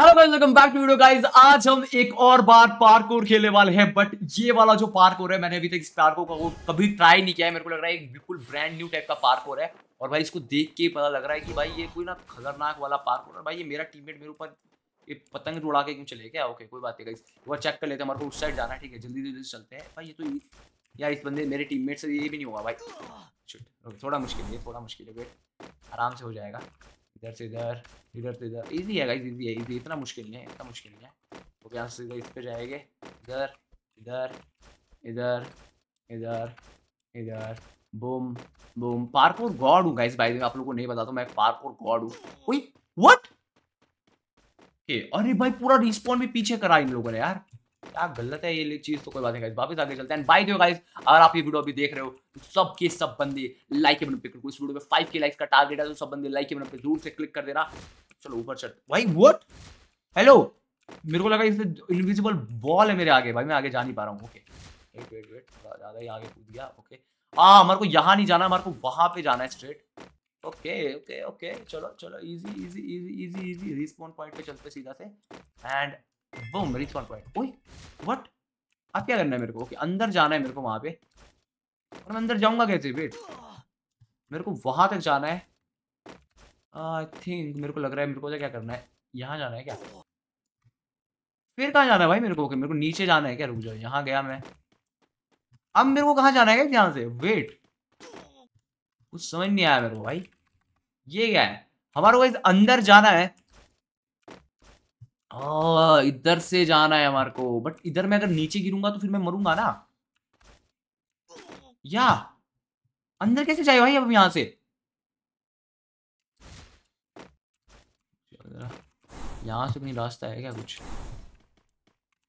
Hello guys welcome back to video guys आज हम एक और बार पार्कोर खेलने वाले हैं बट ये वाला जो पार्कोर है मैंने अभी तक इस पार्कोर को कभी ट्राई नहीं किया है मेरे को लग रहा है एक बिल्कुल ब्रांड न्यू टाइप का पार्कोर है और भाई इसको देख के पता लग रहा है कि भाई ये कोई ना खतरनाक वाला पार्कोर है भाई ये मेरा टीम मेरे ऊपर ये पतंग उड़ा के क्यों चले गया ओके कोई बात नहीं गाइस एक बार चेक कर लेते हैं हमारे को उस साइड जाना है ठीक है जल्दी जल्दी चलते हैं भाई ये तो यार इस बंदे मेरे टीममेट से ये भी नहीं होगा भाई थोड़ा मुश्किल है थोड़ा मुश्किल है वेट आराम से हो जाएगा इधर से इधर इधर से इधर इजी है गाइस इजी है इजी इतना मुश्किल नहीं है इतना मुश्किल नहीं है वो यहाँ से इस पर जाएंगे इधर इधर इधर इधर इधर बूम बूम पार्क और गॉड हूँ गाइस भाई आप लोगों को नहीं बताता मैं पार्क और गॉड हूँ वट अरे भाई पूरा रिस्पॉन्ड भी पीछे करा इन लोगों ने यार क्या गलत है ये चीज़ तो कोई बात नहीं वापस आगे चलते हैं बाय दो गाइस अगर आप ये वीडियो अभी देख रहे हो तो सब के सब बंदे लाइक के बटन पे इस वीडियो पे 5 के लाइक्स का टारगेट है तो सब बंदे लाइक के बटन पे जरूर से क्लिक कर देना चलो ऊपर चढ़ भाई व्हाट हेलो मेरे को लगा इसमें इनविजिबल बॉल है मेरे आगे भाई मैं आगे जा नहीं पा रहा हूं ओके वेट वेट वेट ज़्यादा ही आगे कूद गया ओके हां हमारे को यहां नहीं जाना हमारे को वहां पे जाना है स्ट्रेट ओके ओके ओके चलो चलो easy easy easy easy easy respond point पे चलते सीधा से and boom reach one point ओए व्हाट अब क्या करना है मेरे को ओके अंदर जाना है मेरे को वहां पे और मैं अंदर जाऊंगा कैसे वेट मेरे को वहां तक जाना है आई थिंक मेरे को लग रहा है मेरे को क्या करना है यहां जाना है क्या फिर कहां जाना है भाई मेरे को ओके मेरे को नीचे जाना है क्या रुक जाओ यहां गया मैं अब मेरे को कहां जाना है क्या यहाँ से वेट कुछ समझ नहीं आया मेरे को भाई ये क्या है हमारे को अंदर जाना है हाँ, इधर से जाना है हमारे को बट इधर मैं अगर नीचे गिरूंगा तो फिर मैं मरूंगा ना या अंदर कैसे जाए भाई अब यहां से यहां से कहीं रास्ता है क्या कुछ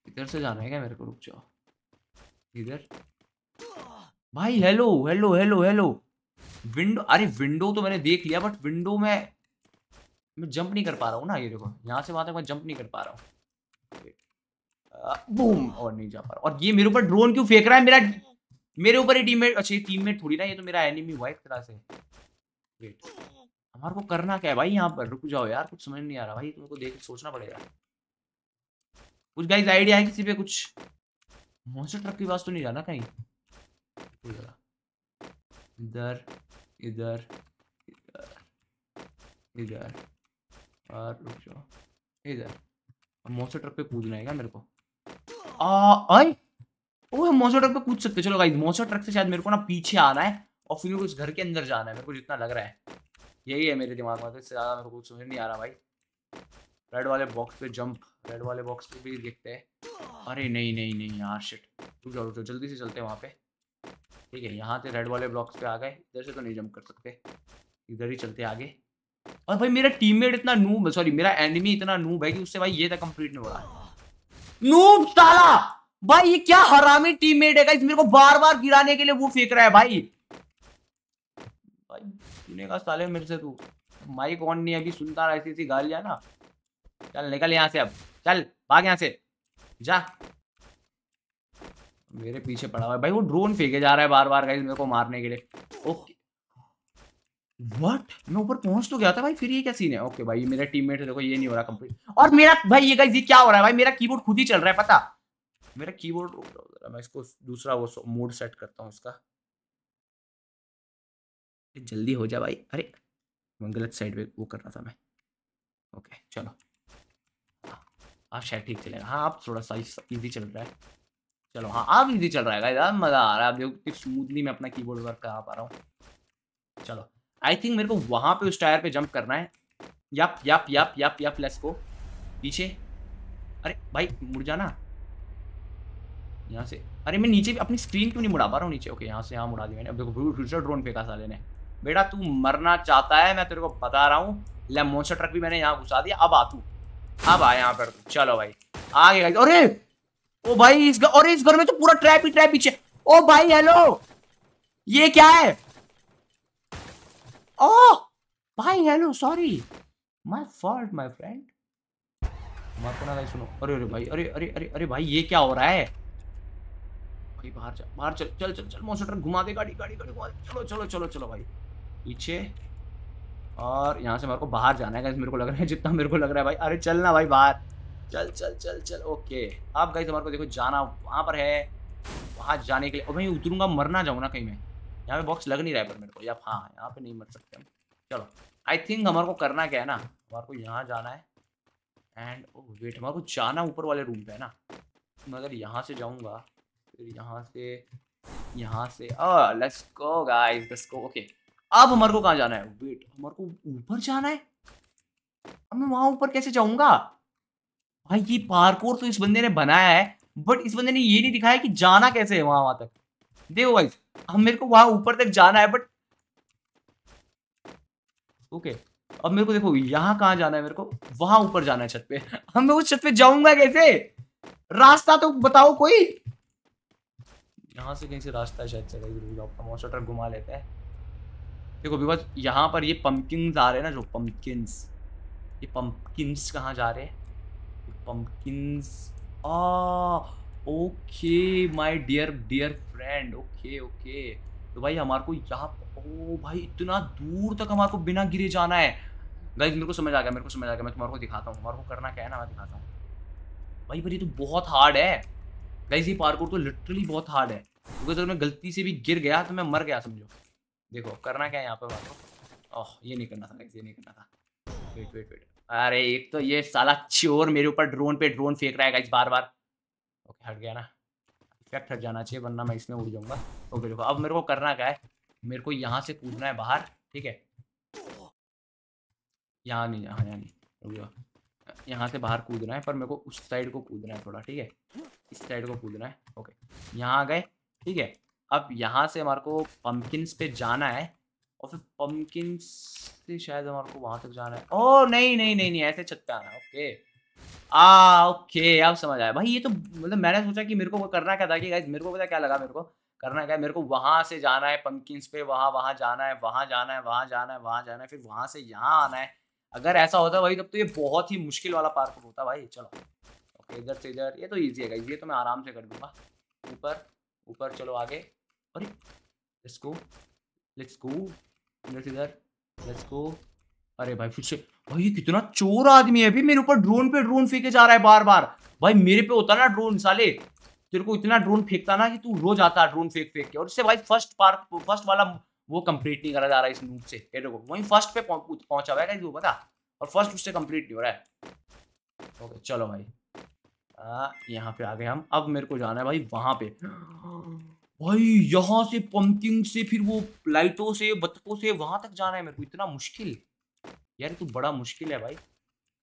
इधर से जाना है क्या मेरे को रुक जाओ इधर भाई hello hello hello hello window अरे विंडो तो मैंने देख लिया बट विंडो में मैं जंप नहीं कर पा रहा हूँ ना ये देखो यहाँ से बात है मैं जंप नहीं कर पा रहा हूँ बूम और नहीं जा पा रहा और ये मेरे ऊपर ड्रोन क्यों फेंक रहा है मेरा मेरे ऊपर ही टीममेट अच्छा ये टीममेट थोड़ी ना ये तो मेरा एनिमी वाइट क्लास से वेट हमारे को करना क्या है भाई यहाँ पर रुक जाओ यार कुछ समझ नहीं आ रहा भाई तुमको देख सोचना पड़ेगा कुछ गाइस आइडिया है किसी पे कुछ मॉन्स्टर ट्रक की आवाज तो नहीं जाना कहीं इधर इधर इधर और रुक जाओ इधर मोसो ट्रक पे कूदना है क्या मेरे को आ आई ओए मोसो ट्रक पे कूद सकते चलो गाइस मोसो ट्रक से शायद मेरे को ना पीछे आना है और फिर मेरे को इस घर के अंदर जाना है मेरे को जितना लग रहा है यही है मेरे दिमाग में तो इससे ज़्यादा मेरे को कुछ समझ नहीं आ रहा भाई रेड वाले बॉक्स पे जंप रेड वाले बॉक्स पे भी देखते हैं अरे नहीं नहीं नहीं यार शिट रुक जाओ रुक जाओ जल्दी से चलते हैं वहाँ पे ठीक है यहाँ से रेड वाले ब्लॉक्स पे आ गए इधर से तो नहीं जंप कर सकते इधर ही चलते आगे और भाई मेरा टीममेट इतना नूब सॉरी मेरा एनिमी इतना नूब है कि उससे भाई ये तक कंप्लीट नहीं हो रहा नूब ताला भाई ये क्या हरामी टीममेट है मेरे को बार बार गिराने के लिए वो फेंक रहा है भाई भाई सुने का साले मेरे से तू माइक ऑन नहीं अभी सुनता रहा ऐसी ऐसी गाली ना चल निकल यहाँ से अब चल भाग यहाँ से जा मेरे पीछे पड़ा हुआ है भाई वो ड्रोन फेंके जा रहा है बार बार गाइस मेरे को मारने के लिए ओके वट मैं ऊपर पहुंच तो गया था भाई फिर ये क्या सीन है ओके भाई ये मेरा टीममेट है देखो ये नहीं हो रहा कंप्लीट और मेरा भाई ये गाइस ये क्या हो रहा है भाई मेरा कीबोर्ड खुद ही चल रहा है पता मेरा कीबोर्ड मैं इसको दूसरा वो मोड सेट करता हूं इसका जल्दी हो जा भाई अरे मैं गलत साइड पे वो कर रहा था मैं ओके चलो अब शायद ठीक चलेगा हाँ अब थोड़ा सा इजी चल रहा है चलो हाँ अब इजी चल रहा है अब मज़ा आ रहा है अब देखो स्मूथली मैं अपना कीबोर्ड वर्क कर पा रहा हूँ चलो आई थिंक मेरे को वहां पे उस टायर पे जंप करना है याप याप याप याप याप लेट्स गो पीछे अरे भाई मुड़ जाना यहाँ से अरे मैं नीचे भी अपनी स्क्रीन क्यों नहीं मुड़ा पा रहा हूँ नीचे ओके यहाँ से यहाँ मुड़ा दी मैंने अब देखो फ्यूचर ड्रोन फेंका साले ने बेटा तू मरना चाहता है मैं तेरे को बता रहा हूँ ले मोस्टर ट्रक भी मैंने यहाँ घुसा दिया अब आ तू अब आ यहाँ पर चलो भाई आगे अरे ओ भाई इस घर अरे इस घर में तो पूरा ट्रैप ही ट्रैप पीछे ओ भाई हेलो ये क्या है Oh! भाई hello, sorry. My fault, my friend. मारको ना भाई सुनो अरे अरे भाई अरे अरे अरे अरे भाई ये क्या हो रहा है भाई बाहर जा बाहर चल चल चल चल मोस्टर घुमा दे गाड़ी गाड़ी गाड़ी घुमा चलो चलो चलो चलो भाई पीछे और यहाँ से मेरे को बाहर जाना है गाइस मेरे को लग रहा है जितना मेरे को लग रहा है भाई अरे चल ना भाई बाहर चल चल चल चल ओके आप गाइस हमारे को देखो जाना वहाँ पर है वहाँ जाने के लिए और भाई उतरूंगा मरना जाऊँ ना कहीं मैं यहाँ पे बॉक्स लग नहीं रहा है पर मेरे को या हाँ यहाँ पे नहीं मर सकते हम चलो आई थिंक हमारे को करना क्या है ना हमारे को यहाँ जाना है एंड वेट oh, हमारे को जाना ऊपर वाले रूम पे है ना तो मैं अगर यहाँ से जाऊँगा फिर यहाँ से यहाँ से let's go guys let's go okay अब हमारे को कहाँ जाना है वेट हमारे को ऊपर जाना है अब मैं वहाँ ऊपर कैसे जाऊँगा भाई ये पार्कोर तो इस बंदे ने बनाया है बट इस बंदे ने ये नहीं दिखाया कि जाना कैसे है वहाँ वहाँ तक देखो गाइस हम मेरे को वहां ऊपर तक जाना है बट ओके अब मेरे को देखो यहां कहाँ जाना है मेरे को वहां ऊपर जाना है छत पे हम मैं उस छत पे जाऊंगा कैसे रास्ता तो बताओ कोई यहां से कहीं से रास्ता है शायद चलेगा आपका मॉन्स्टर ट्रक घुमा लेते हैं देखो बिकॉज यहां पर ये पम्पकिन आ रहे हैं ना जो पंपकिंस ये पंपकिंस कहाँ जा रहे हैं पंपकिंस आ okay my dear dear friend okay okay तो भाई हमारे को यहाँ ओ भाई इतना दूर तक हमारे को बिना गिरे जाना है गाइस मेरे को समझ आ गया मेरे को समझ आ गया मैं तुम्हारे को दिखाता हूँ हमारे को करना क्या है ना मैं दिखाता हूँ भाई पर ये तो बहुत हार्ड है गाइस ये पार्कोर तो लिटरली बहुत हार्ड है क्योंकि अगर तो मैं गलती से भी गिर गया तो मैं मर गया समझो देखो करना क्या है यहाँ पर बात ओह ये नहीं करना था ये नहीं करना था वेट वेट वेट अरे एक तो ये साला चोर मेरे ऊपर ड्रोन पे ड्रोन फेंक रहा है गाइस बार बार ओके हट गया ना इफेक्ट हट जाना चाहिए वरना मैं इसमें उड़ जाऊंगा ओके देखो अब मेरे को करना क्या है मेरे को यहाँ से कूदना है बाहर ठीक है यहाँ नहीं यहाँ यहाँ नहीं यहाँ से बाहर कूदना है पर मेरे को उस साइड को कूदना है थोड़ा ठीक है इस साइड को कूदना है ओके यहाँ गए ठीक है अब यहाँ से हमारे को पम्पकिंस पे जाना है और फिर पम्पकिंस से शायद हमारे को वहाँ तक जाना है ओ नहीं नहीं नहीं नहीं ऐसे छत पे आना ओके आ ओके अब समझ आया भाई ये तो मतलब मैंने सोचा कि मेरे को वो करना क्या था कि मेरे को पता क्या लगा मेरे को करना क्या मेरे को वहाँ से जाना है पम्पकिस पे वहाँ वहाँ जाना है वहाँ जाना है वहाँ जाना है वहाँ जाना है फिर वहाँ से यहाँ आना है अगर ऐसा होता भाई तब तो ये बहुत ही मुश्किल वाला पार्क होता भाई चलो ओके इधर से इधर ये तो ईजी है ये तो मैं आराम से कर दूंगा ऊपर ऊपर चलो आगे अरे लेट्स गो लेट्स गो इधर इधर लेट्स गो अरे भाई फिर भाई कितना चोर आदमी है अभी मेरे ऊपर ड्रोन पे ड्रोन फेंके जा रहा है बार बार भाई मेरे पे होता ना ड्रोन साले तेरे को इतना ड्रोन फेंकता ना कि तू रोज आता है ड्रोन फेंक फेंक के और इससे भाई फर्स्ट पार्क फर्स्ट वाला वो कंप्लीट नहीं करा जा रहा है इस नूप से तेरे को वहीं फर्स्ट पे पहुंचा हुआ है वो पता और फर्स्ट उससे कंप्लीट नहीं हो रहा है ओके चलो भाई आ, यहाँ पे आ गए हम अब मेरे को जाना है भाई वहां पे भाई यहाँ से पंपिंग से फिर वो लाइटों से बतकों से वहां तक जाना है मेरे को इतना मुश्किल यार तू तो बड़ा मुश्किल है भाई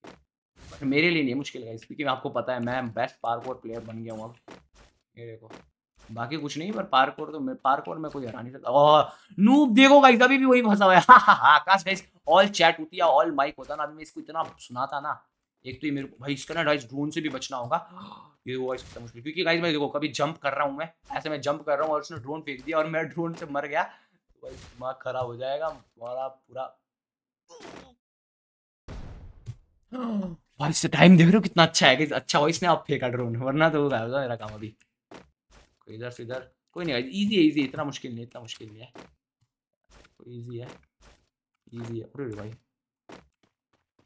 बट मेरे लिए नहीं मुश्किल है क्योंकि आपको पता है मैं बेस्ट पार्कोर प्लेयर बन गया हूँ अब ये देखो बाकी कुछ नहीं पर पार्कोर तो मैं पार्कोर में कोई हरा नहीं सकता नूब देखो गाइस अभी भी वही फंसा हुआ है आकाश गाइस ऑल चैट होती है ऑल माइक होता ना अभी मैं इसको इतना सुना था ना एक तो ये मेरे को भाई इसका ना गाइस ड्रोन से भी बचना होगा ये हुआ इसका मुश्किल क्योंकि गाइस मैं देखो कभी जंप कर रहा हूँ मैं ऐसे मैं जंप कर रहा हूँ और उसने ड्रोन फेंक दिया और मैं ड्रोन से मर गया तो भाई दिमाग खराब हो जाएगा हमारा पूरा इससे टाइम देख रहे हो कितना अच्छा है अच्छा वो इसने आप फेंका ड्रोन वरना तो होगा मेरा काम अभी कोई इधर से इधर कोई नहीं इजी है ईजी इतना मुश्किल नहीं इतना मुश्किल नहीं है इजी ईजी है ईजी है अरे भाई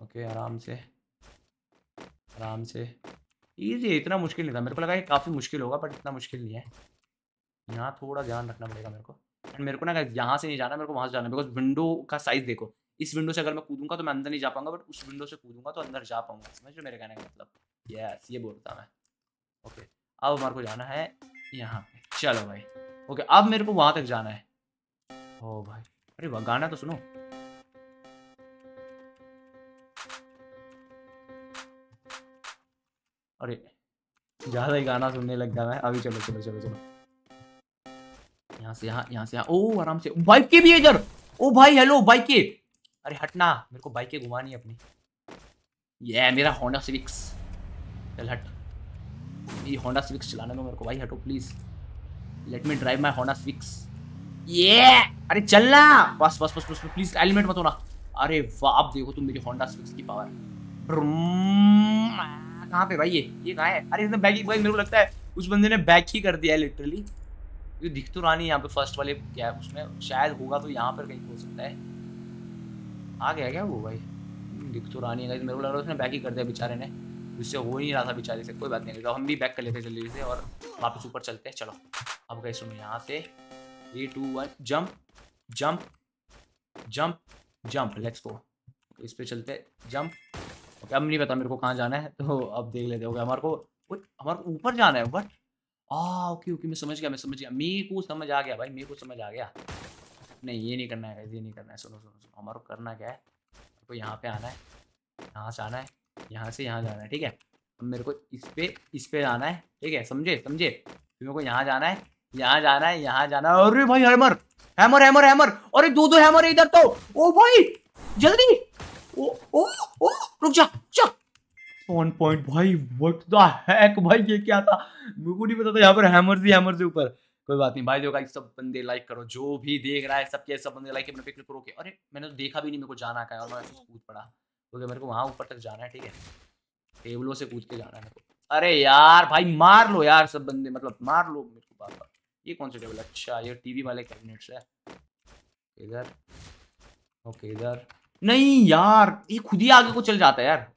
ओके आराम से आराम से ईजी है इतना मुश्किल नहीं था मेरे को लगा कि काफ़ी मुश्किल होगा बट इतना मुश्किल नहीं है यहाँ थोड़ा ध्यान रखना पड़ेगा मेरे को एंड मेरे को ना यहाँ से नहीं जाना मेरे को वहाँ से जाना बिकॉज विंडो का साइज़ देखो इस विंडो से अगर मैं कूदूंगा तो मैं अंदर नहीं जा पाऊंगा बट उस विंडो से कूदूंगा तो अंदर जा पाऊंगा समझ मेरे कहने का मतलब यस ये बोलता मैं ओके अब हमारे को जाना है यहाँ पे चलो भाई ओके अब मेरे को वहां तक जाना है ओ भाई अरे वह गाना तो सुनो अरे ज्यादा ही गाना सुनने लग गया मैं अभी चलो चलो चलो चलो यहाँ से यहाँ यहाँ से यहाँ ओ आराम से बाइक के भी है इधर ओ भाई हेलो बाइक के अरे हटना मेरे को बाइकें घुमानी है अपनी ये मेरा होंडा सिविक्स चल हट ये होंडा सिविक्स चलाने दो मेरे को भाई हटो please let me drive my Honda Civics ये अरे चलना बस बस बस बस प्लीज एलिमेंट मत होना अरे वाह आप देखो तुम मेरी होंडा सिविक्स की पावर कहाँ पे भाई ये ये कहाँ है अरे इसने बैग ही भाई मेरे को लगता है उस बंदे ने बैक ही कर दिया है लिटरली ये दिख तो रहा नहीं यहाँ पे फर्स्ट वाले क्या है उसमें शायद होगा तो यहाँ पर कहीं हो सकता है आ गया क्या वो भाई दिख तो रहा नहीं है मेरे को लग रहा है उसने बैक ही कर दिया बेचारे ने उससे हो ही नहीं रहा था बेचारे से कोई बात नहीं तो हम भी बैक कर लेते जल्दी से और वापस ऊपर चलते हैं चलो अब गए सुनो यहाँ से three two one jump jump jump jump let's go तो इस पर चलते जम्प ओके अब नहीं पता मेरे को कहाँ जाना है तो अब देख लेते हो गया हमारे को हमारे को ऊपर जाना है बट आ ओके ओके मैं समझ गया मैं समझ गया मेरे को समझ आ गया भाई मेरे को समझ आ गया नहीं ये नहीं करना है ये नहीं करना है सुनो सुनो सुनो हमारे करना क्या है तो यहाँ पे आना है यहाँ से आना है यहाँ से यहाँ जाना है ठीक है अब मेरे को इस पे इस पे जाना है ठीक है समझे समझे तो मेरे को यहाँ जाना है यहाँ जाना है यहाँ जाना है अरे भाई हैमर हैमर हैमर हैमर अरे दो दो हैमर इधर तो ओ भाई जल्दी ओ ओ ओ रुक जा जा वन पॉइंट भाई व्हाट द हैक भाई ये क्या था मेरे को नहीं पता था यहाँ पर हैमर ही हैमर से ऊपर कोई बात नहीं भाई देखो सब बंदे लाइक करो जो भी देख रहा है सबके सब बंदे लाइक अपने करो के अरे मैंने तो देखा भी नहीं मेरे को जाना का और मैं कूद पड़ा क्योंकि मेरे को वहाँ ऊपर तक जाना है ठीक है टेबलों से कूद के जाना है अरे यार भाई मार लो यार सब बंदे मतलब मार लो मेरे को बाबा ये कौन सा टेबल अच्छा ये टीवी वाले कैबिनेट है इधर ओके इधर नहीं यार ये खुद ही आगे को चल जाता है यार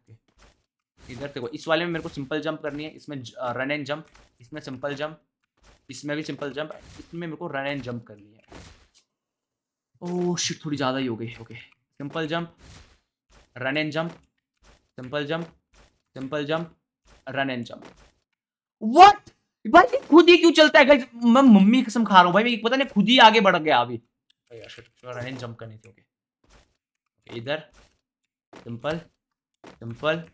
इधर देखो इस वाले में मेरे को सिंपल जंप करनी है इसमें रन एंड जंप इसमें सिंपल जंप इसमें भी सिंपल जंप इसमें मेरे को रन एंड जंप कर लिया ओह शिट थोड़ी ज़्यादा ही हो गई okay simple jump run and jump simple jump simple jump run and jump what भाई खुद ही क्यों चलता है मैं मम्मी कसम खा रहा हूँ भाई पता नहीं खुद ही आगे बढ़ गया अभी रन एंड जंप करने थी इधर simple simple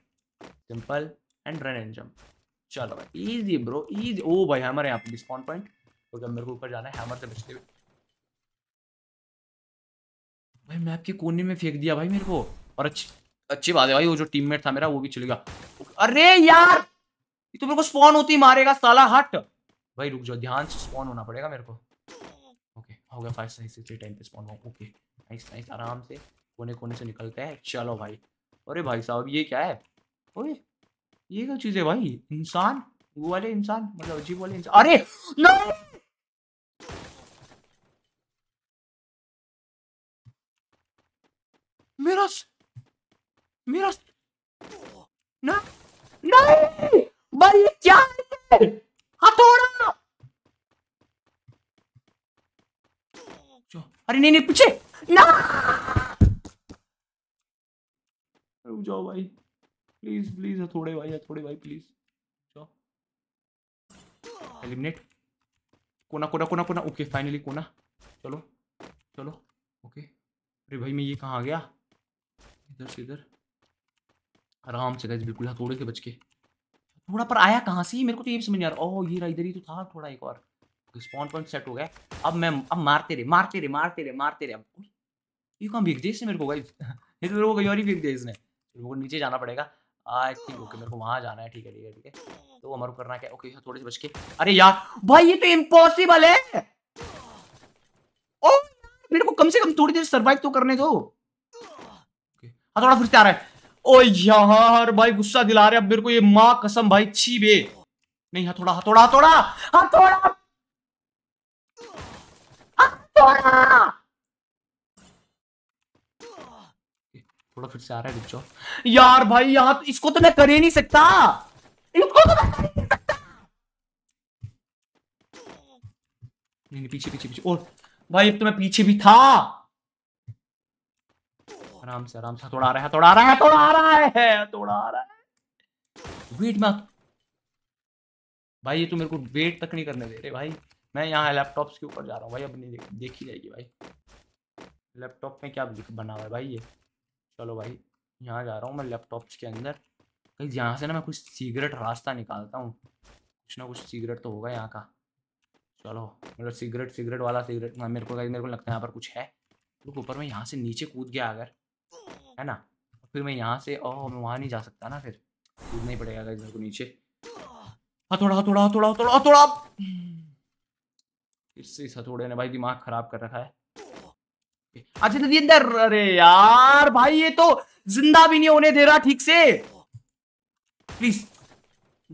simple and run and jump चलो भाई ईजी ब्रो इजी ओ भाई हैमर है यहाँ पे डिस्पॉन पॉइंट क्योंकि तो मेरे को ऊपर जाना है हैमर से बचते हुए भाई मैप के कोने में फेंक दिया भाई मेरे को और अच्छी अच्छी बात है भाई वो जो टीममेट था मेरा वो भी चलेगा अरे यार ये तो मेरे को स्पॉन होती मारेगा साला हट भाई रुक जाओ ध्यान से स्पॉन होना पड़ेगा मेरे को ओके हो गया फाइव सही सिक्स टाइम पे स्पॉन हो ओके नाइस नाइस आराम से कोने कोने से निकलते हैं चलो भाई अरे भाई साहब ये क्या है ओए ये क्या चीज है भाई इंसान वो वाले इंसान मतलब अजीब वाले इंसान अरे नो मेरा मेरा ना नहीं भाई ये क्या है हथौड़ा हाँ, अरे नहीं नहीं पीछे ना रुक जाओ भाई प्लीज प्लीज थोड़े भाई थोड़े भाई प्लीज चलो एलिमिनेट कोना कोना कोना कोना ओके फाइनली कोना चलो चलो ओके अरे भाई मैं ये कहाँ आ गया इधर से इधर आराम से गए बिल्कुल हाँ, थोड़े से बच के थोड़ा पर आया कहाँ से मेरे को तो ये भी समझ नहीं आ रहा ओह oh, ये रहा इधर ही तो था थोड़ा एक और स्पॉन पॉइंट सेट हो गया अब मैं अब मारते रहे मारते रहे मारते रहे मारते रहे अब ये कहाँ फेंक दिया इसने मेरे को गाइस ये तो मेरे को कहीं और ही फेंक दिया इसने मेरे को नीचे जाना पड़ेगा आई थिंक तो ओके मेरे को हाँ। वहां जाना है ठीक है ठीक है ठीक है तो हमारे को करना क्या ओके okay, थोड़े से बच के अरे यार भाई ये तो इम्पॉसिबल है ओ मेरे को कम से कम थोड़ी देर सर्वाइव तो करने दो हाँ, थोड़ा फिर से आ रहा है ओ यार भाई गुस्सा दिला रहे अब मेरे को ये माँ कसम भाई छी बे नहीं हथोड़ा हाँ, हथोड़ा हथोड़ा हथोड़ा हथोड़ा थोड़ा फिर से आ रहा है रुक यार भाई यहाँ तो इसको तो मैं कर ही नहीं सकता इसको तो मैं कर ही नहीं सकता नहीं नहीं पीछे पीछे पीछे और भाई अब तो मैं पीछे भी था आराम से आराम से हाँ, थोड़ा आ रहा है थोड़ा आ रहा है थोड़ा आ रहा है थोड़ा आ रहा है वेट मत भाई ये तो मेरे को वेट तक नहीं करने दे रहे भाई मैं यहाँ लैपटॉप्स के ऊपर जा रहा हूँ भाई अब नहीं देखी जाएगी भाई लैपटॉप में क्या बना हुआ है भाई ये चलो भाई यहाँ जा रहा हूँ मैं लैपटॉप्स के अंदर कहीं यहाँ से ना मैं कुछ सिगरेट रास्ता निकालता हूँ कुछ ना कुछ सिगरेट तो होगा यहाँ का चलो मतलब सिगरेट सिगरेट वाला सिगरेट मेरे को मेरे को लगता है यहाँ पर कुछ है तो ऊपर मैं यहाँ से नीचे कूद गया अगर है ना फिर मैं यहाँ से ओह मैं वहाँ नहीं जा सकता ना फिर कूदना ही पड़ेगा अगर मेरे को नीचे हथौड़ा हाँ, हथौड़ा हथौड़ा हथौड़ा हथौड़ा फिर से इस हथोड़े ने भाई दिमाग खराब कर रखा है अच्छा दीदी अंदर अरे यार भाई ये तो जिंदा भी नहीं होने दे रहा ठीक से प्लीज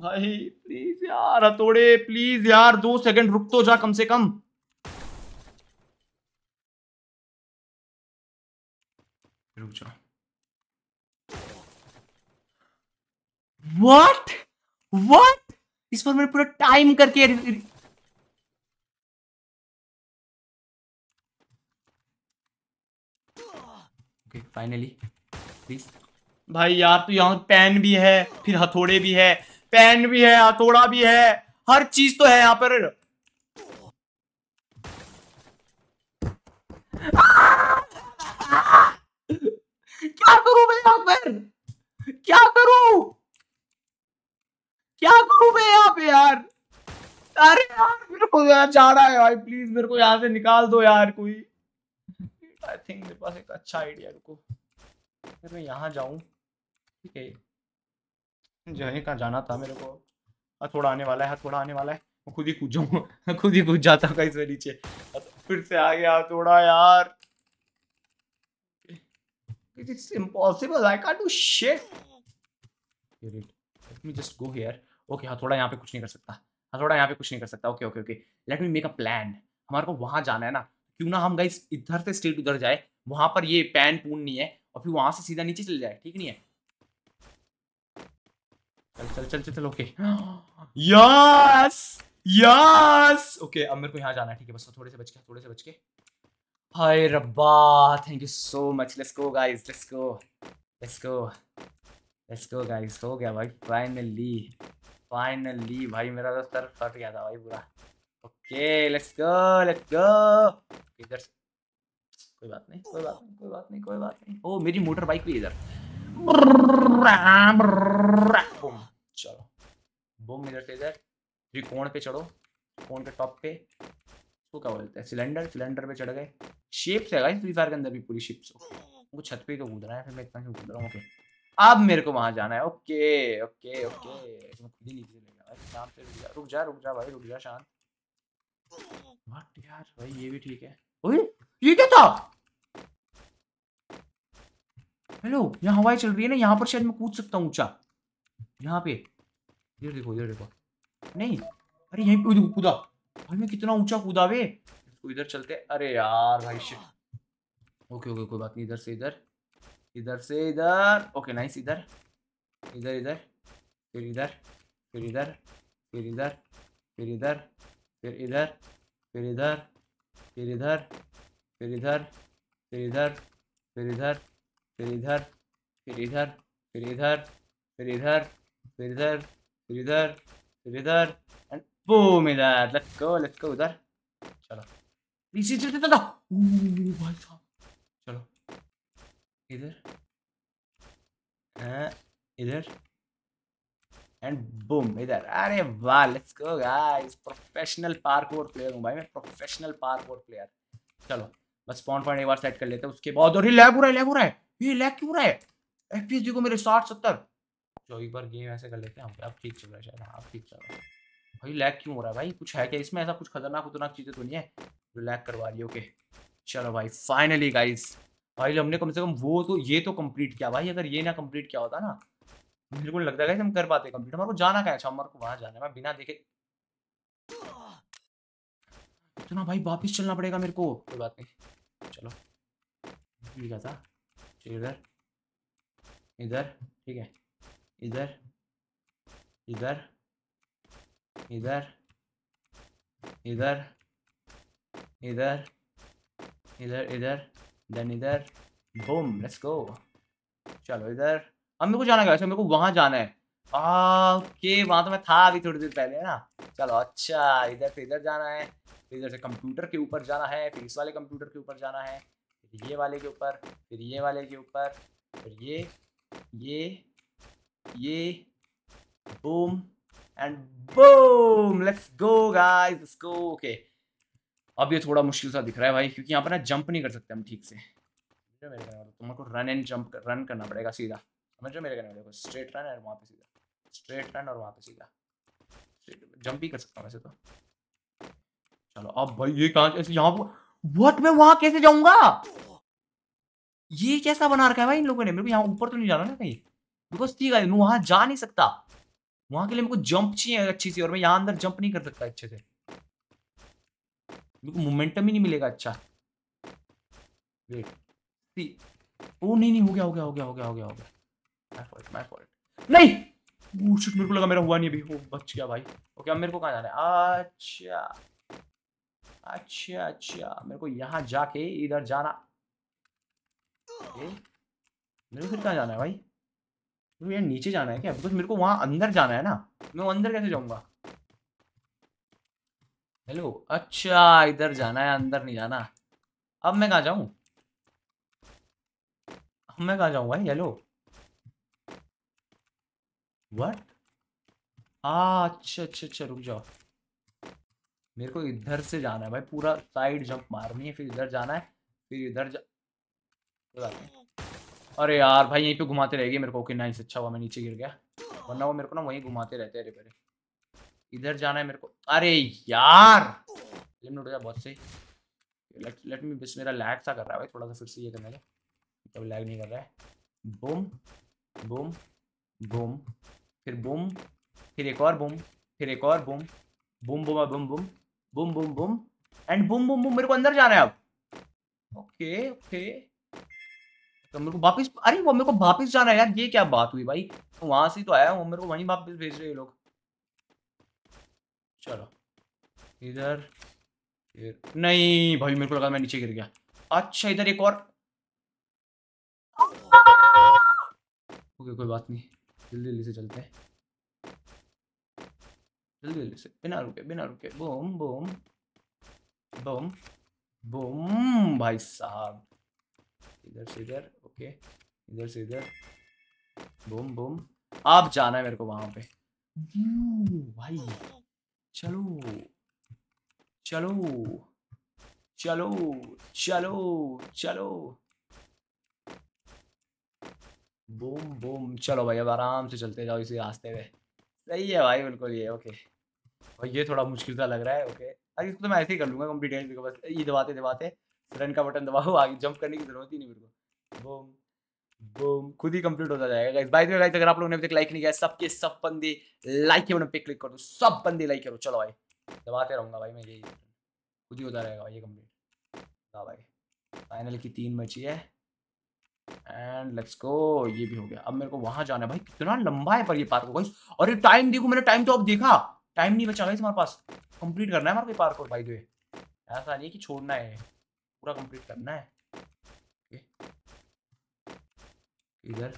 भाई प्लीज यार हथोड़े प्लीज यार दो सेकंड रुक तो जा कम से कम रुक जा व्हाट व्हाट इस पर मैंने पूरा टाइम करके ओके फाइनली प्लीज भाई यार तो यहाँ पेन भी है फिर हथौड़े भी है पेन भी है हथौड़ा भी है हर चीज तो है यहाँ पर क्या करूं मैं यहाँ पर क्या करूं क्या करूं मैं यहाँ पे यार अरे यार मेरे को तो यार जा रहा है भाई प्लीज मेरे को यहाँ से निकाल दो यार कोई आई थिंक मेरे पास एक अच्छा आइडिया रुको फिर मैं यहाँ जाऊँ ठीक है जगह कहाँ जाना था मेरे को हथौड़ा हाँ, आने वाला है हथौड़ा हाँ, आने वाला है मैं खुद ही कूद जाऊँगा खुद ही कूद जाता हूँ से नीचे हाँ, फिर से आ गया हथौड़ा यार It is impossible. I can't do shit. Let me just go here. Okay, हाँ थोड़ा यहाँ पे कुछ नहीं कर सकता हाँ थोड़ा यहाँ पे कुछ नहीं कर सकता okay okay okay let me make a plan हमारे को वहाँ जाना है ना क्यों ना हम गए इधर से स्ट्रेट उधर जाए वहां पर ये पैन पून नहीं है और फिर वहां से सीधा नीचे चले जाए ठीक नहीं है चल चल चल चल ओके यस यस ओके अब मेरे को यहाँ जाना है ठीक है बस थोड़े से बच के थोड़े से बच के हाय रब्बा thank you so much let's go guys let's go let's go let's go guys हो गया भाई फाइनली फाइनली भाई मेरा तो सर फट गया था भाई पूरा okay let's go let's go इधर कोई बात नहीं कोई बात नहीं कोई बात नहीं कोई बात नहीं ओ मेरी मोटर बाइक भी इधर चलो बुम इधर से इधर त्रिकोण पे चढ़ो कोण के टॉप पे तो क्या बोलते हैं सिलेंडर सिलेंडर पे चढ़ गए शेप्स है गाइस फ्री फायर के अंदर भी पूरी शिप्स वो छत पे तो कूद रहा है फिर मैं इतना क्यों कूद रहा हूं ओके अब मेरे को वहां जाना है ओके ओके ओके खुद ही नीचे रुक जा रुक जा भाई रुक जा शांत यार भाई ये भी ठीक है ओए ये क्या था हेलो यहाँ हवाएं चल रही है ना यहाँ पर शायद मैं कूद सकता हूँ ऊंचा यहाँ पे ये देखो ये देखो नहीं अरे यहीं पे देखो कूदा भाई मैं कितना ऊंचा कूदा वे तो इधर चलते अरे यार भाई शिट ओके ओके कोई बात नहीं इधर से इधर इधर से इधर ओके नाइस इधर इधर इधर फिर इधर फिर इधर फिर इधर फिर इधर फिर इधर फिर इधर फिर इधर फिर इधर फिर इधर फिर इधर फिर इधर फिर इधर फिर इधर फिर इधर फिर इधर फिर इधर फिर इधर एंड बूम इधर लेट्स गो लेट्स गो उधर चलो पीछे चलते चलो भाई साहब चलो इधर इधर एंड बूम इधर अरे वाह let's go guys professional parkour player हूं भाई मैं प्रोफेशनल पार्कोर प्लेयर चलो बस स्पॉन पॉइंट एक बार सेट कर लेते हैं उसके बाद और ये लैग हो रहा है लैग हो रहा है ये लैग क्यों हो रहा है एफपीएस देखो मेरे 60 70 चलो एक बार गेम ऐसे कर लेते हैं अब ठीक चल रहा है शायद हां ठीक चल रहा है भाई लैग क्यों हो रहा है भाई कुछ है क्या इसमें ऐसा कुछ खतरनाक उतरनाक चीज़ें तो नहीं है जो लैग करवा रही ओके चलो भाई फाइनली गाइस भाई हमने कम से कम वो तो ये तो कंप्लीट किया भाई अगर ये ना कंप्लीट किया होता ना बिल्कुल लगता है हम कर पाते कंप्लीट हमारे को जाना क्या अच्छा हमारे को वहां जाना है मैं बिना देखे ना भाई वापिस चलना पड़ेगा मेरे को कोई बात नहीं चलो ठीक है था इधर इधर ठीक है इधर इधर इधर इधर इधर इधर इधर देन इधर बूम लेट्स गो चलो इधर अब मेरे को जाना क्या अच्छा, मेरे को वहां जाना है ओके वहां तो मैं था अभी थोड़ी देर पहले ना चलो अच्छा इधर से इधर जाना है फिर इधर से कंप्यूटर के ऊपर जाना है फिर इस वाले कंप्यूटर के ऊपर जाना है फिर ये वाले के ऊपर फिर ये वाले के ऊपर फिर ये ये ये boom and boom let's go guys let's go okay अब ये थोड़ा मुश्किल सा दिख रहा है भाई क्योंकि यहाँ पर ना जंप नहीं कर सकते हम ठीक से मतलब तुम्हारे को रन एंड जंप रन करना पड़ेगा सीधा समझ मतलब मेरे कहने देखो स्ट्रेट रन और वहाँ पे सीधा स्ट्रेट रन और वहाँ पे सीधा जंप भी कर सकता हूँ वैसे तो चलो अब भाई ये कहाँ ऐसे यहाँ व्हाट मैं वहाँ कैसे जाऊँगा ये कैसा बना रखा है भाई इन लोगों ने मेरे को यहाँ ऊपर तो नहीं जाना ना कहीं बिकॉज ठीक है मैं वहाँ जा नहीं सकता वहाँ के लिए मेरे को जंप चाहिए अच्छी सी और मैं यहाँ अंदर जंप नहीं कर सकता अच्छे से मेरे को मोमेंटम ही नहीं मिलेगा अच्छा वेट सी ओ नहीं नहीं हो गया हो गया हो गया हो गया हो गया हो गया नहीं शिट मेरे को लगा मेरा हुआ नहीं अभी हो बच गया भाई ओके अब मेरे को कहाँ जाना है अच्छा अच्छा अच्छा मेरे को यहाँ जाके इधर जाना मेरे को फिर कहाँ जाना है भाई मेरे को यार नीचे जाना है क्या बिकॉज मेरे को वहाँ अंदर जाना है ना मैं अंदर कैसे जाऊँगा हेलो अच्छा इधर जाना है अंदर नहीं जाना अब मैं कहाँ जाऊँ अब मैं कहाँ जाऊँ भाई हेलो व्हाट अच्छा अच्छा अच्छा रुक जाओ मेरे को इधर से जाना है भाई पूरा साइड जंप मारनी है फिर इधर जाना है फिर इधर जा अरे यार भाई यहीं पे घुमाते रहेगी मेरे को ओके नाइस अच्छा हुआ मैं नीचे गिर गया वरना वो मेरे को ना वहीं घुमाते रहते अरे पहले इधर जाना है मेरे को अरे यार लिमिट हो जा बहुत सही लेट लेट मी बस मेरा लैग सा कर रहा है भाई थोड़ा सा फिर से ये करने का तो मतलब लैग नहीं कर रहा है बूम बूम बूम फिर बुम फिर एक और बुम फिर एक और बुम बुम बुम बुम बुम बुम बुम बुम एंड बुम बुम बुम मेरे को अंदर जाना है अब ओके ओके तो मेरे को वापस अरे वो मेरे को वापस जाना है यार ये क्या बात हुई भाई तो वहां से तो आया हूँ मेरे को वहीं वापस भेज रहे लोग चलो इधर नहीं भाई मेरे को लगा मैं नीचे गिर गया अच्छा इधर एक और ओके कोई बात नहीं जल्दी जल्दी से चलते हैं जल्दी जल्दी से बिना रुके बिना रुके बोम बोम बोम बोम भाई साहब इधर से इधर ओके इधर से इधर बोम बोम आप जाना है मेरे को वहां पे भाई चलो चलो चलो चलो चलो, चलो बूम बूम चलो भाई अब आराम से चलते जाओ इसी रास्ते में सही है भाई बिल्कुल ये ओके भाई ये थोड़ा मुश्किल सा लग रहा है ओके अरे इसको तो मैं ऐसे ही कर लूँगा कम्प्लीट बस ये दबाते दबाते रन का बटन दबाओ आगे जंप करने की जरूरत ही नहीं बिल्कुल बूम बूम खुद ही कंप्लीट होता जाएगा guys by the way guys अगर आप लोगों ने अभी तक लाइक नहीं किया सबके सब बंदे लाइक के बटन पे क्लिक कर दो सब बंदे लाइक करो चलो भाई दबाते रहूंगा भाई मैं यही खुद ही होता रहेगा भाई ये कंप्लीट हाँ भाई फाइनल की तीन बची है एंड लेट्स गो ये भी हो गया अब मेरे को वहां जाना है भाई कितना लंबा है पर ये पार्क भाई और ये टाइम देखो मैंने टाइम तो अब देखा टाइम नहीं बचा भाई हमारे पास कंप्लीट करना है हमारे को पार्क और भाई वे ऐसा नहीं कि छोड़ना है पूरा कंप्लीट करना है इधर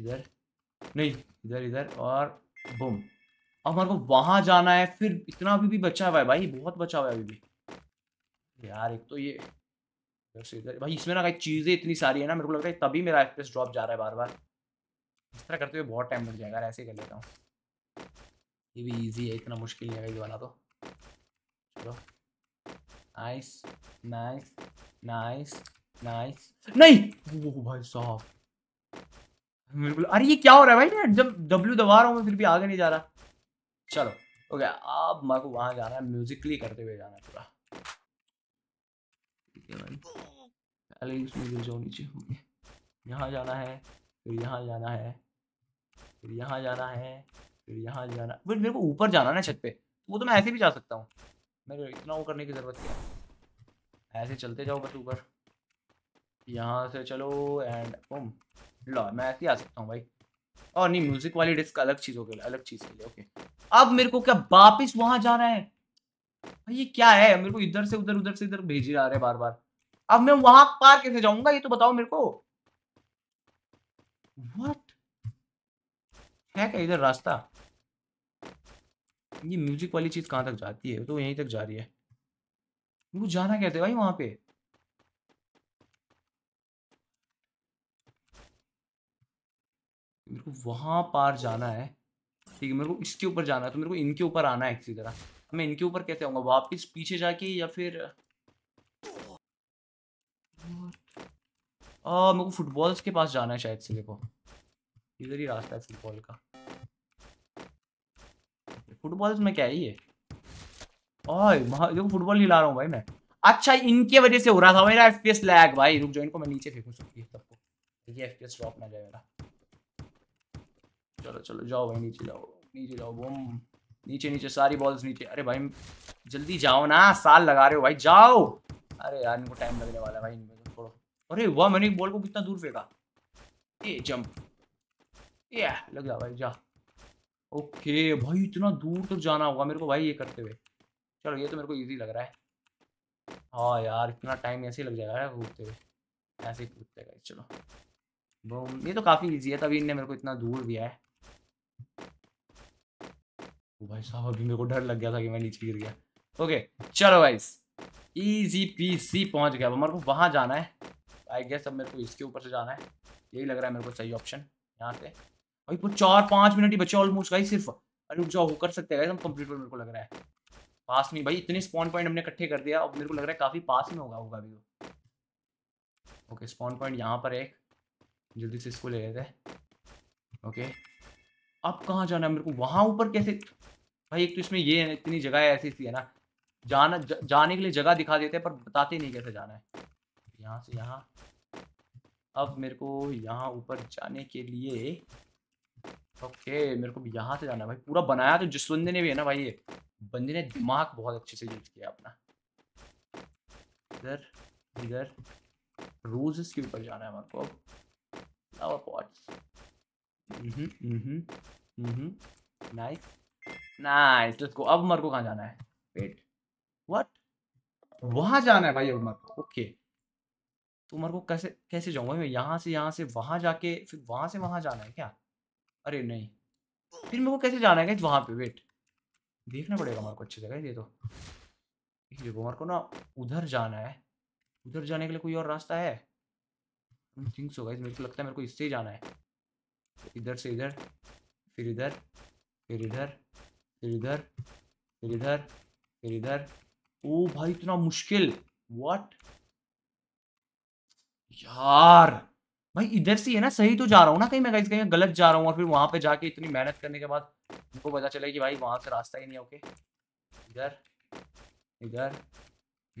इधर नहीं इधर इधर और बुम अब हमारे को वहां जाना है फिर इतना अभी भी बचा हुआ है भाई बहुत बचा हुआ है अभी भी यार एक तो ये भाई इसमें ना चीज़ें इतनी सारी है ना मेरे को लगता है तभी मेरा एक्सप्रेस ड्रॉप जा रहा है बार बार इस तरह करते हुए बहुत टाइम लग जाएगा ऐसे ही कर लेता हूँ ये भी ईजी है इतना मुश्किल नहीं है ये वाला तो चलो नाइस नाइस नाइस नाइस नहीं वो भाई साहब बिल्कुल अरे ये क्या हो रहा है भाई मैं जब डब्ल्यू दबा रहा हूँ मैं फिर भी आगे नहीं जा रहा चलो ओके अब मेरे को वहाँ जाना है म्यूजिकली करते हुए जाना है पूरा सकते हैं भाई पहले ही उसमें गिर जाओ नीचे यहाँ जाना है फिर यहाँ जाना है फिर यहाँ जाना है फिर यहाँ जाना फिर मेरे को ऊपर जाना ना छत पे तो वो तो मैं ऐसे भी जा सकता हूँ मेरे इतना वो करने की ज़रूरत क्या ऐसे चलते जाओ बस ऊपर यहाँ से चलो एंड ओम लो मैं ऐसे ही आ सकता हूँ भाई और नहीं म्यूजिक वाली डिस्क अलग चीज़ हो गई अलग चीज़ के लिए ओके अब मेरे को क्या वापिस वहाँ जाना है ये क्या है मेरे को इधर से उधर उधर से इधर भेज ही रहा है बार बार अब मैं वहां पार कैसे जाऊंगा ये तो बताओ मेरे को व्हाट है क्या इधर रास्ता ये म्यूजिक वाली चीज कहां तक जाती है तो यहीं तक जा रही है को जाना कहते भाई वहां पे मेरे को वहां पार जाना है ठीक है मेरे को इसके ऊपर जाना है तो मेरे को इनके ऊपर आना है किसी तरह मैं इनके ऊपर कैसे आऊंगा वापस पीछे जाके या फिर मेरे को फुटबॉल के पास जाना है शायद से देखो इधर ही रास्ता है फुटबॉल का फुटबॉल में क्या है ये देखो फुटबॉल हिला रहा हूँ भाई मैं अच्छा इनके वजह से हो रहा था मेरा एफपीएस लैग भाई रुक जो इनको मैं नीचे फेंकूं सबकी सबको ये एफपीएस ड्रॉप ना जाए मेरा चलो चलो जाओ भाई नीचे जाओ नीचे जाओ बम नीचे नीचे सारी बॉल्स नीचे अरे भाई जल्दी जाओ ना साल लगा रहे हो भाई जाओ अरे यार इनको टाइम लगने वाला है भाई इनको तो छोड़ो अरे वाह मैंने एक बॉल को कितना दूर फेंका ए जंप ए लग जा भाई जा ओके भाई इतना दूर तो जाना होगा मेरे को भाई ये करते हुए चलो ये तो मेरे को ईजी लग रहा है हाँ यार इतना टाइम ऐसे लग जाएगा यार घूमते हुए ऐसे ही घूमते चलो ये तो काफ़ी ईजी है तभी इनने मेरे को इतना दूर दिया है भाई साहब अभी मेरे को डर लग गया था कि मैं नीचे गिर गया ओके चलो गाइस इजी पी सी पहुँच गया अब हमारे को वहाँ जाना है आई गेस अब मेरे को इसके ऊपर से जाना है यही लग रहा है मेरे को सही ऑप्शन यहाँ से अभी कुछ चार पाँच मिनट ही बचे ऑलमोस्ट गाई सिर्फ अरे रुक जाओ कर सकते हैं हम कंप्लीट मेरे को लग रहा है पास में भाई इतने स्पॉन पॉइंट हमने इकट्ठे कर दिया अब मेरे को लग रहा है काफ़ी पास में होगा होगा अभी वो ओके स्पॉन पॉइंट यहाँ पर एक जल्दी से इसको ले लेते हैं ओके अब कहाँ जाना है मेरे को वहाँ ऊपर कैसे भाई एक तो इसमें ये है इतनी जगह ऐसी सी है ना जाना ज, जाने के लिए जगह दिखा देते हैं पर बताते नहीं कैसे जाना है यहाँ से यहाँ अब मेरे को यहाँ ऊपर जाने के लिए ओके मेरे को यहाँ से जाना है भाई पूरा बनाया तो जिस बंदे ने भी है ना भाई ये बंदे ने दिमाग बहुत अच्छे से यूज किया अपना इधर इधर रोजेस के ऊपर जाना है मेरे को अब नाइस नाइस लेट्स गो अब मर को कहाँ जाना है वेट व्हाट वहां जाना है भाई अब मर को ओके तो मर को कैसे कैसे जाऊंगा मैं यहाँ से यहाँ से वहां जाके फिर वहां से वहां जाना है क्या अरे नहीं फिर मेरे को कैसे जाना है वहां पे वेट देखना पड़ेगा मेरे को अच्छी जगह ये तो देखो मेरे को ना उधर जाना है उधर जाने के लिए कोई और रास्ता है थिंक सो गाइस मेरे को लगता है मेरे को इससे ही जाना है इधर से इधर फिर इधर फिर इधर फिर इधर फिर इधर फिर इधर ओ भाई इतना मुश्किल व्हाट यार भाई इधर से है ना सही तो जा रहा हूँ ना कहीं मैं कहीं कहीं गलत जा रहा हूँ और फिर वहां पे जाके इतनी मेहनत करने के बाद उनको पता चले कि भाई वहां से रास्ता ही नहीं ओके इधर इधर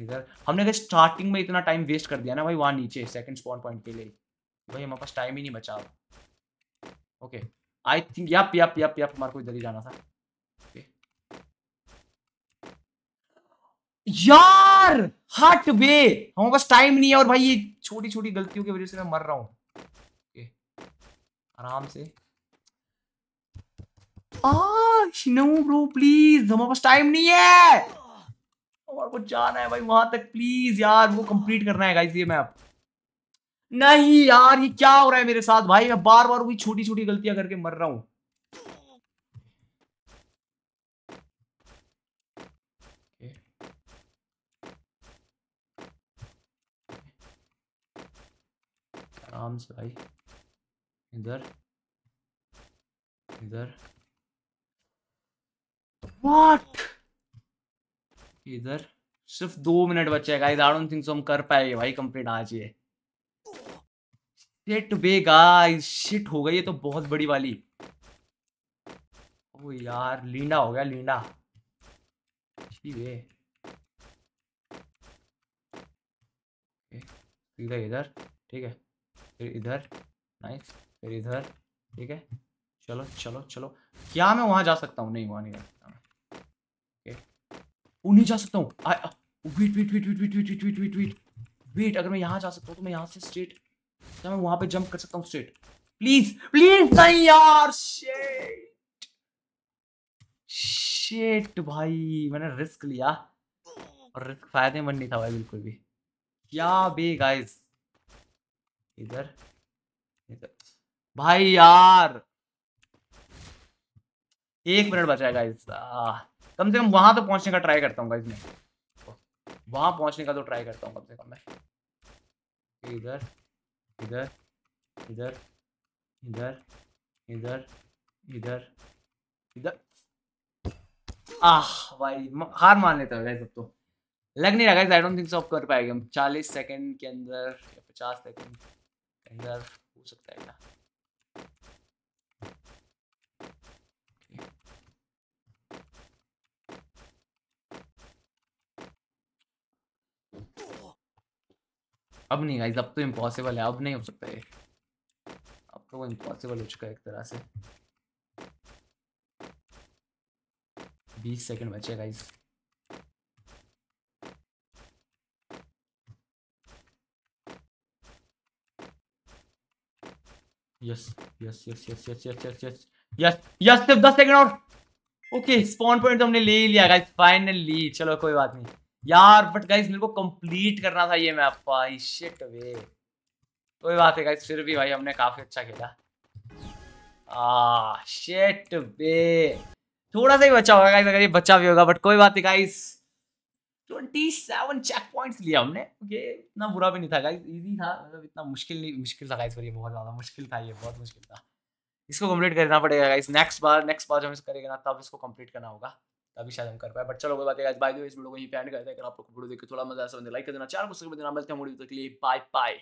इधर हमने अगर स्टार्टिंग में इतना टाइम वेस्ट कर दिया ना भाई वहाँ नीचे सेकंड स्पॉन पॉइंट के लिए भाई हमारे पास टाइम ही नहीं बचा okay I think yup yup yup yup मार को इधर ही जाना था यार हट वे हमारे पास टाइम नहीं है और भाई ये छोटी छोटी गलतियों की वजह से मैं मर रहा हूँ आराम से नो ब्रो प्लीज हमारे पास टाइम नहीं है और को जाना है भाई वहां तक प्लीज यार वो कंप्लीट करना है गाइस ये मैप नहीं यार ये क्या हो रहा है मेरे साथ भाई मैं बार बार वही छोटी छोटी गलतियां करके मर रहा हूं आराम से भाई इधर इधर व्हाट इधर सिर्फ दो मिनट बचेगा इधर आई डोंट थिंक सो हम कर पाएंगे भाई कंप्लीट आज ये शिट बे गाइस शिट हो गई ये तो बहुत बड़ी वाली ओ यार लीना हो गया लीना सीधा इधर ठीक है फिर इधर नाइस फिर इधर ठीक है चलो चलो चलो क्या मैं वहां जा सकता हूँ नहीं वहां नहीं जा सकता नहीं जा सकता हूँ wait wait wait wait wait wait wait wait wait wait अगर मैं यहाँ जा सकता हूँ तो मैं यहाँ से स्ट्रेट क्या तो मैं वहां पे जंप कर सकता हूँ स्ट्रेट प्लीज प्लीज नहीं यार शेट शेट भाई मैंने रिस्क लिया और रिस्क फायदेमंद नहीं था भाई बिल्कुल भी क्या बे गाइस इधर इधर भाई यार एक मिनट बचा है गाइस कम से कम वहां तो पहुंचने का ट्राई करता हूँ गाइस मैं वहां पहुंचने का तो ट्राई करता हूँ कम से कम मैं इधर इधर इधर इधर इधर इधर इधर आह भाई हार मान लेते हो गाइस अब तो लग नहीं रहा guys I don't think so अब कर पाएंगे हम 40 सेकंड के अंदर या पचास सेकंड के अंदर हो सकता है क्या अब नहीं गाइज अब तो इम्पॉसिबल है अब नहीं हो सकता है अब तो वो इम्पॉसिबल हो चुका है एक तरह से बीस सेकेंड बचे guys yes yes yes yes yes yes yes yes yes yes yes दस यस और ओके स्पॉन पॉइंट यस हमने ले लिया यस यस चलो कोई बात नहीं यार बट गाइस मेरे को कंप्लीट करना था ये मैप भाई शिट वे कोई बात है गाइस फिर भी भाई हमने काफी अच्छा खेला आ शिट वे थोड़ा सा ही बचा होगा गाइस अगर ये बचा भी होगा बट कोई बात है गाइस 27 चेक पॉइंट्स लिया हमने ये इतना बुरा भी नहीं था गाइस इजी था मतलब इतना मुश्किल नहीं मुश्किल था गाइस पर ये बहुत ज़्यादा मुश्किल था ये बहुत मुश्किल था इसको कंप्लीट करना पड़ेगा गाइस नेक्स्ट बार नेक्स्ट बार जब हम इसको करेंगे ना तब इसको कंप्लीट करना होगा तभी शायद हम कर पाए बट चलो कोई बात है बाय द वे इस वीडियो को यहीं पे एंड करते हैं अगर आप लोग वीडियो देख थोड़ा मजा आया समझ तो लाइक कर देना चैनल को सब्सक्राइब करना मिलते हैं वीडियो तक के लिए बाय बाय